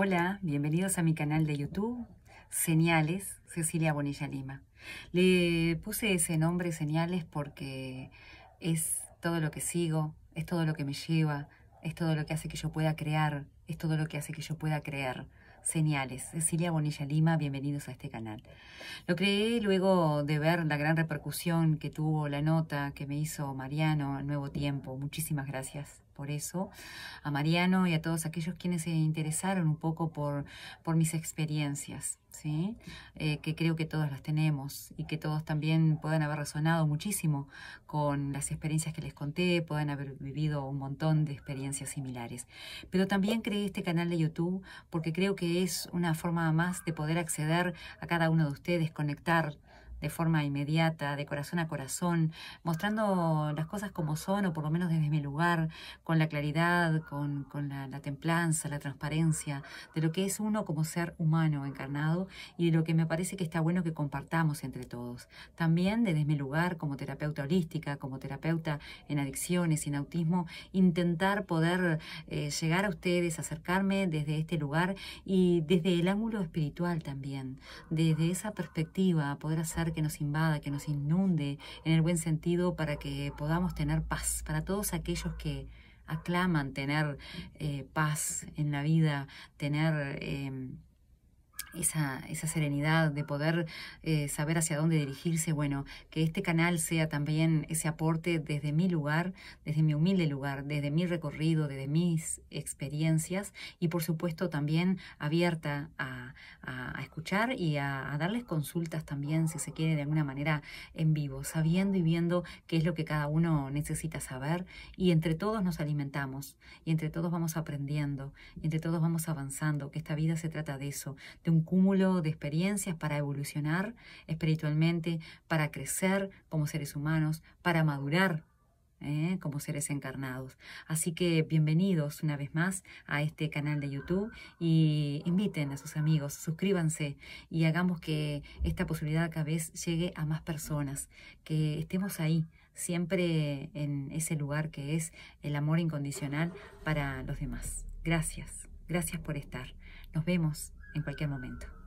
Hola, bienvenidos a mi canal de YouTube, Señales, Cecilia Bonilla Lima. Le puse ese nombre, Señales, porque es todo lo que sigo, es todo lo que me lleva, es todo lo que hace que yo pueda crear, es todo lo que hace que yo pueda creer. Señales. Cecilia Bonilla Lima, bienvenidos a este canal. Lo creé luego de ver la gran repercusión que tuvo la nota que me hizo Mariano Nuevo Tiempo. Muchísimas gracias por eso, a Mariano y a todos aquellos quienes se interesaron un poco por, por mis experiencias. ¿sí? Eh, que creo que todas las tenemos y que todos también puedan haber resonado muchísimo con las experiencias que les conté, pueden haber vivido un montón de experiencias similares. Pero también creé este canal de YouTube porque creo que es una forma más de poder acceder a cada uno de ustedes, conectar de forma inmediata, de corazón a corazón, mostrando las cosas como son, o por lo menos desde mi lugar, con la claridad, con, con la, templanza, la transparencia, de lo que es uno como ser humano encarnado y de lo que me parece que está bueno que compartamos entre todos. También desde mi lugar como terapeuta holística, como terapeuta en adicciones, en autismo, intentar poder eh, llegar a ustedes, acercarme desde este lugar y desde el ángulo espiritual también, desde esa perspectiva, poder hacer que nos invada, que nos inunde, en el buen sentido, para que podamos tener paz, para todos aquellos que aclaman tener eh, paz en la vida, tener... Em, esa, serenidad de poder eh, saber hacia dónde dirigirse, bueno, que este canal sea también ese aporte desde mi lugar, desde mi humilde lugar, desde mi recorrido, desde mis experiencias y por supuesto también abierta a, escuchar y a, darles consultas también, si se quiere, de alguna manera en vivo, sabiendo y viendo qué es lo que cada uno necesita saber y entre todos nos alimentamos y entre todos vamos aprendiendo entre todos vamos avanzando, que esta vida se trata de eso, de un un cúmulo de experiencias para evolucionar espiritualmente, para crecer como seres humanos, para madurar ¿eh? como seres encarnados. Así que bienvenidos una vez más a este canal de YouTube y inviten a sus amigos, suscríbanse y hagamos que esta posibilidad cada vez llegue a más personas, que estemos ahí siempre en ese lugar que es el amor incondicional para los demás. Gracias, gracias por estar. Nos vemos en cualquier momento.